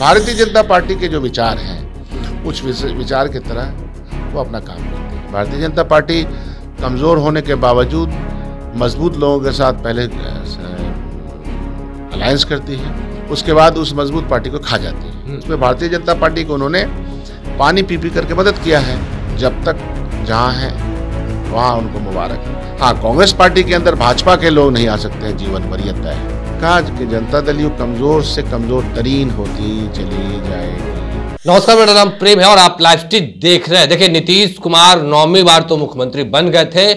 भारतीय जनता पार्टी के जो विचार हैं उस विचार की तरह वो अपना काम करते हैं भारतीय जनता पार्टी कमज़ोर होने के बावजूद मजबूत लोगों के साथ पहले अलायंस करती है उसके बाद उस मजबूत पार्टी को खा जाती है उसमें हम्म। भारतीय जनता पार्टी को उन्होंने पानी पी पी करके मदद किया है जब तक जहाँ है वहाँ उनको मुबारक हाँ कांग्रेस पार्टी के अंदर भाजपा के लोग नहीं आ सकते हैं जीवन पर यह तय है काज के जनता दल यू कमज़ोर से कमज़ोर तरीन होती चली जाएगी नमस्कार मेरा नाम प्रेम है और आप लाइव स्टिच देख रहे हैं देखिए नीतीश कुमार नौवीं बार तो मुख्यमंत्री बन गए थे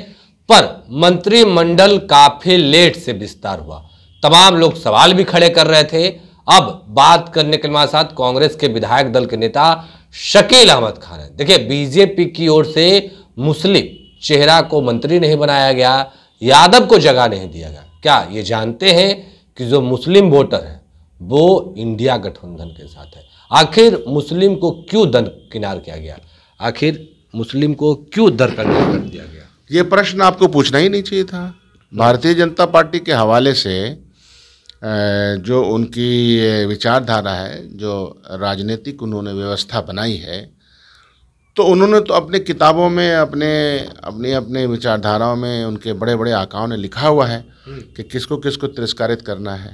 पर मंत्रिमंडल काफी लेट से विस्तार हुआ तमाम लोग सवाल भी खड़े कर रहे थे अब बात करने के साथ कांग्रेस के विधायक दल के नेता शकील अहमद खान है देखिए बीजेपी की ओर से मुस्लिम चेहरा को मंत्री नहीं बनाया गया यादव को जगह नहीं दिया गया क्या ये जानते हैं कि जो मुस्लिम वोटर है वो इंडिया गठबंधन के साथ है आखिर मुस्लिम को क्यों दरकिनार किया गया आखिर मुस्लिम को क्यों दरकिनार कर दिया गया ये प्रश्न आपको पूछना ही नहीं चाहिए था भारतीय जनता पार्टी के हवाले से जो उनकी विचारधारा है जो राजनीतिक उन्होंने व्यवस्था बनाई है तो उन्होंने तो अपने किताबों में अपने अपनी अपने विचारधाराओं में उनके बड़े बड़े आकाओं ने लिखा हुआ है हम्म। कि किसको किसको तिरस्कारित करना है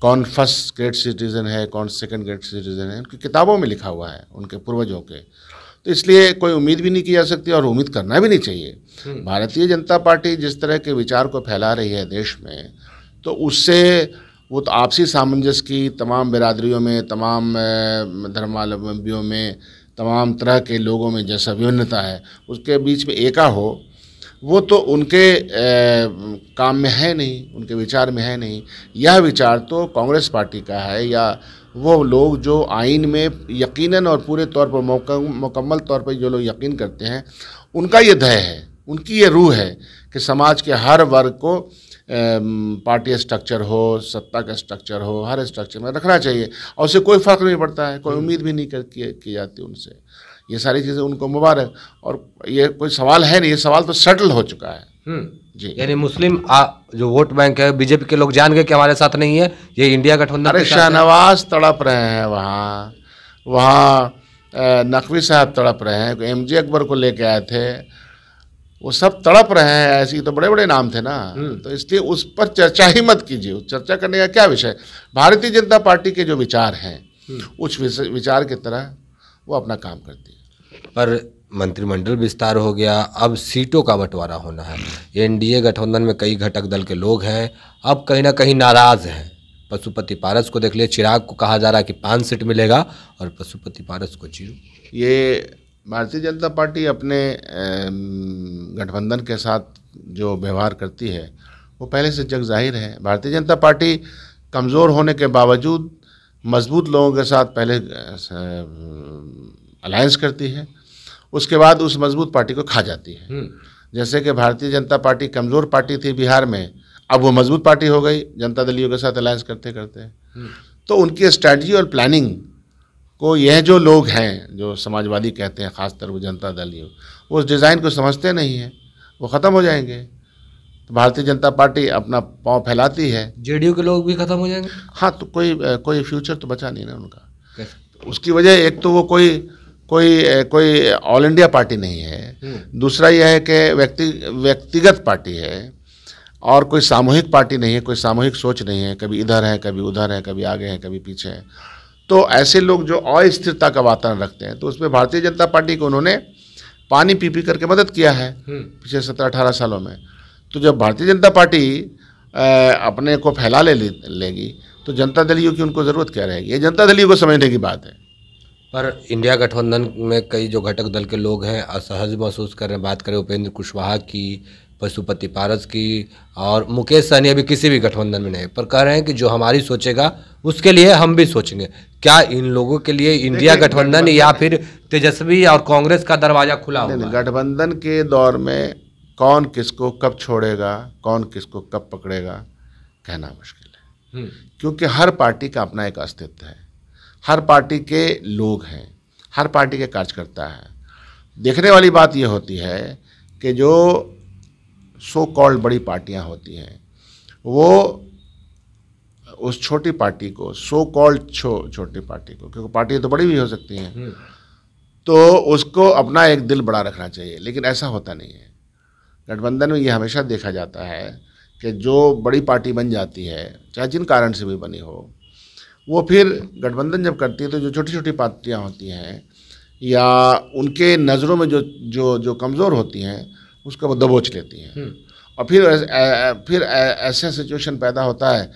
कौन फर्स्ट ग्रेड सिटीज़न है कौन सेकंड ग्रेड सिटीज़न है उनकी किताबों में लिखा हुआ है उनके पूर्वजों के तो इसलिए कोई उम्मीद भी नहीं की जा सकती और उम्मीद करना भी नहीं चाहिए हम्म। भारतीय जनता पार्टी जिस तरह के विचार को फैला रही है देश में तो उससे वो तो आपसी सामंजस्य की तमाम बिरादरियों में तमाम धर्मावलंबियों में तमाम तरह के लोगों में जैसा विभिन्नता है उसके बीच में एका हो वो तो उनके ए, काम में है नहीं उनके विचार में है नहीं यह विचार तो कांग्रेस पार्टी का है या वो लोग जो आइन में यकीनन और पूरे तौर पर मुकम्मल तौर पर जो लोग यकीन करते हैं उनका ये धय है उनकी ये रूह है कि समाज के हर वर्ग को पार्टी स्ट्रक्चर हो सत्ता का स्ट्रक्चर हो हर स्ट्रक्चर में रखना चाहिए और उससे कोई फ़र्क नहीं पड़ता है कोई उम्मीद भी नहीं कर की, की जाती उनसे ये सारी चीज़ें उनको मुबारक और ये कोई सवाल है नहीं ये सवाल तो सेटल हो चुका है हम्म। जी यानी मुस्लिम आ, जो वोट बैंक है बीजेपी के लोग जान गए कि हमारे साथ नहीं है ये इंडिया गठबंधन अरे शाहनवाज तड़प रहे हैं वहाँ वहाँ नकवी साहब तड़प रहे हैं एम जी अकबर को लेके आए थे वो सब तड़प रहे हैं ऐसी तो बड़े बड़े नाम थे ना हम्म। तो इसलिए उस पर चर्चा ही मत कीजिए उस चर्चा करने का क्या विषय भारतीय जनता पार्टी के जो विचार हैं हम्म। उस विचार की तरह वो अपना काम करती है पर मंत्रिमंडल विस्तार हो गया अब सीटों का बंटवारा होना है एनडीए गठबंधन में कई घटक दल के लोग हैं अब कहीं ना कहीं नाराज़ हैं पशुपति पारस को देख लिए चिराग को कहा जा रहा है कि पाँच सीट मिलेगा और पशुपति पारस को जीरो ये भारतीय जनता पार्टी अपने गठबंधन के साथ जो व्यवहार करती है वो पहले से जग जाहिर है भारतीय जनता पार्टी कमज़ोर होने के बावजूद मजबूत लोगों के साथ पहले अलायंस करती है उसके बाद उस मजबूत पार्टी को खा जाती है हम्म। जैसे कि भारतीय जनता पार्टी कमज़ोर पार्टी थी बिहार में अब वो मजबूत पार्टी हो गई जनता दलियों के साथ अलायंस करते करते हम्म। तो उनकी स्ट्रैटी और प्लानिंग को यह जो लोग हैं जो समाजवादी कहते हैं खासतौर पर जनता दल वो उस डिज़ाइन को समझते नहीं हैं वो ख़त्म हो जाएंगे तो भारतीय जनता पार्टी अपना पाँव फैलाती है जेडीयू के लोग भी ख़त्म हो जाएंगे हाँ तो कोई कोई फ्यूचर तो बचा नहीं ना उनका उसकी वजह एक तो वो कोई कोई कोई ऑल इंडिया पार्टी नहीं है हम्म। दूसरा यह है कि व्यक्ति व्यक्तिगत पार्टी है और कोई सामूहिक पार्टी नहीं है कोई सामूहिक सोच नहीं है कभी इधर है कभी उधर है कभी आगे हैं कभी पीछे हैं तो ऐसे लोग जो अस्थिरता का वातावरण रखते हैं तो उसमें भारतीय जनता पार्टी को उन्होंने पानी पी पी करके मदद किया है हम्म। पिछले सत्रह अठारह सालों में तो जब भारतीय जनता पार्टी अपने को फैला ले लेगी तो जनता दलियों की उनको ज़रूरत क्या रहेगी ये जनता दलियों को समझने की बात है पर इंडिया गठबंधन में कई जो घटक दल के लोग हैं असहज महसूस कर रहे हैं बात करें उपेंद्र कुशवाहा की पशुपति पारस की और मुकेश सहनी अभी किसी भी गठबंधन में नहीं पर कह रहे हैं कि जो हमारी सोचेगा उसके लिए हम भी सोचेंगे क्या इन लोगों के लिए इंडिया गठबंधन या फिर तेजस्वी और कांग्रेस का दरवाज़ा खुला होगा गठबंधन के दौर में कौन किसको कब छोड़ेगा कौन किसको कब पकड़ेगा कहना मुश्किल है हम्म। क्योंकि हर पार्टी का अपना एक अस्तित्व है हर पार्टी के लोग हैं हर पार्टी के कार्यकर्ता हैं देखने वाली बात यह होती है कि जो सो कॉल्ड बड़ी पार्टियां होती हैं वो उस छोटी पार्टी को सो कॉल्ड छो छोटी पार्टी को क्योंकि पार्टी तो बड़ी भी हो सकती हैं हम्म। तो उसको अपना एक दिल बड़ा रखना चाहिए लेकिन ऐसा होता नहीं है गठबंधन में ये हमेशा देखा जाता है कि जो बड़ी पार्टी बन जाती है चाहे जिन कारण से भी बनी हो वो फिर गठबंधन जब करती है तो जो छोटी छोटी पार्टियाँ होती हैं या उनके नज़रों में जो जो जो कमज़ोर होती हैं उसको दबोच लेती हैं हम्म। और फिर फिर ऐसे सिचुएशन पैदा होता है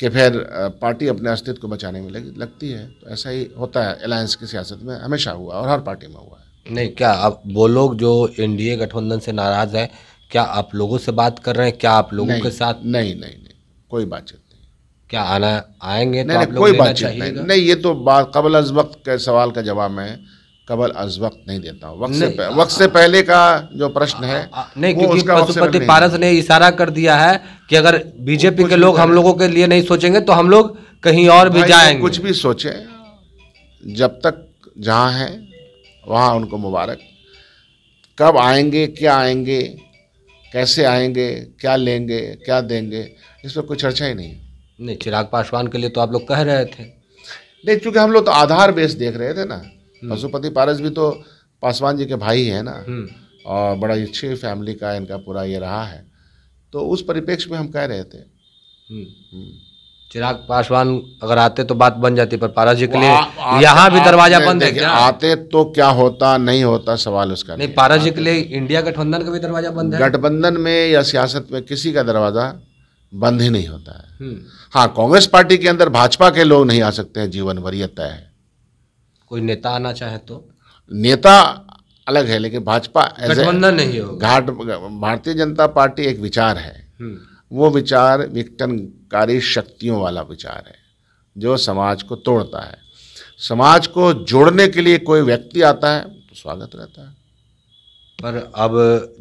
कि फिर पार्टी अपने अस्तित्व को बचाने में लगी लगती है तो ऐसा ही होता है अलायंस की सियासत में हमेशा हुआ और हर पार्टी में हुआ है नहीं क्या आप वो लोग जो एन गठबंधन से नाराज़ है क्या आप लोगों से बात कर रहे हैं क्या आप लोगों के साथ नहीं नहीं नहीं कोई बातचीत नहीं क्या आना आएंगे नहीं, तो नहीं, आप लोग कोई बातचीत अच्छा नहीं नहीं ये तो बात कबल अज वक्त के सवाल का जवाब में है कबल अज वक्त नहीं देता हूँ वक्त से वक्त से पहले का जो प्रश्न है नहीं क्योंकि पशुपति पारस ने इशारा कर दिया है कि अगर बीजेपी के लोग हम लोगों के लिए नहीं सोचेंगे तो हम लोग कहीं और भी जाएंगे कुछ भी सोचे जब तक जहाँ हैं वहाँ उनको मुबारक कब आएंगे क्या आएंगे कैसे आएंगे क्या लेंगे क्या देंगे इस पर कोई चर्चा ही नहीं नहीं चिराग पासवान के लिए तो आप लोग कह रहे थे नहीं चूँकि हम लोग तो आधार बेस देख रहे थे ना हम्म। पशुपति पारस भी तो पासवान जी के भाई है ना हम्म। और बड़ा अच्छी फैमिली का इनका पूरा ये रहा है तो उस परिप्रेक्ष्य में हम कह रहे थे हम्म। चिराग पासवान अगर आते तो बात बन जाती पर पारस जी के लिए यहाँ भी दरवाजा बंद है क्या आते तो क्या होता नहीं होता सवाल उसका नहीं, नहीं पारस जी के लिए तो- इंडिया गठबंधन का भी दरवाजा बंद है गठबंधन में या सियासत में किसी का दरवाजा बंद ही नहीं होता है हाँ कांग्रेस पार्टी के अंदर भाजपा के लोग नहीं आ सकते हैं जीवन भर यह तय है कोई नेता आना चाहे तो नेता अलग है लेकिन भाजपा गठबंधन नहीं होगा भारतीय जनता पार्टी एक विचार है हम्म। वो विचार विघटनकारी शक्तियों वाला विचार है जो समाज को तोड़ता है समाज को जोड़ने के लिए कोई व्यक्ति आता है तो स्वागत रहता है पर अब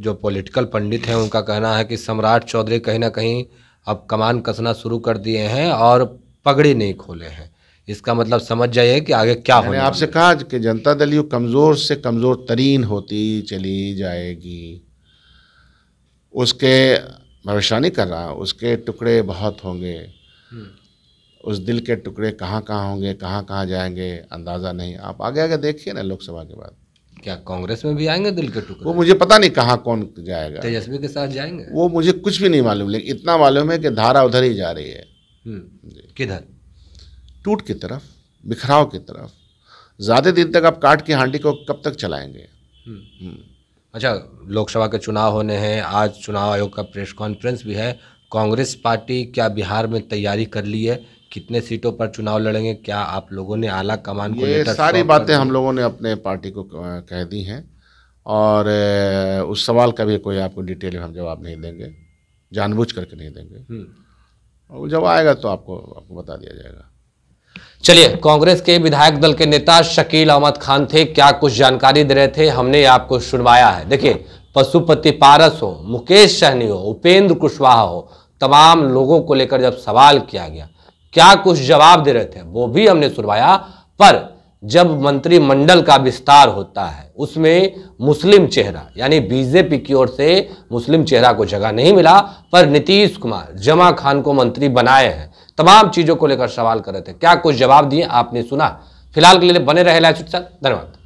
जो पॉलिटिकल पंडित हैं उनका कहना है कि सम्राट चौधरी कहीं ना कहीं अब कमान कसना शुरू कर दिए हैं और पगड़ी नहीं खोले हैं इसका मतलब समझ जाइए कि आगे क्या होने आपसे कहा कि जनता दल यू कमज़ोर से कमज़ोर तरीन होती चली जाएगी उसके भविष्यवाणी कर रहा उसके टुकड़े बहुत होंगे हम्म। उस दिल के टुकड़े कहाँ कहाँ होंगे कहाँ कहाँ जाएंगे अंदाज़ा नहीं आप आगे आगे देखिए ना लोकसभा के बाद क्या कांग्रेस में भी आएंगे दिल के टुकड़े वो मुझे पता नहीं कहाँ कौन जाएगा तेजस्वी के साथ जाएंगे वो मुझे कुछ भी नहीं मालूम लेकिन इतना मालूम है कि धारा उधर ही जा रही है हम्म। किधर टूट की तरफ बिखराव की तरफ ज़्यादा दिन तक आप काट के हांडी को कब तक चलाएंगे हम्म। हम्म। अच्छा लोकसभा के चुनाव होने हैं आज चुनाव आयोग का प्रेस कॉन्फ्रेंस भी है कांग्रेस पार्टी क्या बिहार में तैयारी कर ली है कितने सीटों पर चुनाव लड़ेंगे क्या आप लोगों ने आला कमान को ये सारी बातें हम लोगों ने अपने पार्टी को कह दी हैं और उस सवाल का भी कोई आपको डिटेल हम जवाब नहीं देंगे जानबूझ करके नहीं देंगे हम्म। और जब आएगा तो आपको आपको बता दिया जाएगा चलिए कांग्रेस के विधायक दल के नेता शकील अहमद खान थे क्या कुछ जानकारी दे रहे थे हमने आपको सुनवाया है देखिए पशुपति पारस हो मुकेश सहनी हो उपेंद्र कुशवाहा हो तमाम लोगों को लेकर जब सवाल किया गया क्या कुछ जवाब दे रहे थे वो भी हमने सुनवाया पर जब मंत्रिमंडल का विस्तार होता है उसमें मुस्लिम चेहरा यानी बीजेपी की ओर से मुस्लिम चेहरा को जगह नहीं मिला पर नीतीश कुमार जमा खान को मंत्री बनाए हैं तमाम चीज़ों को लेकर सवाल कर रहे थे क्या कुछ जवाब दिए आपने सुना फिलहाल के लिए बने रहे धन्यवाद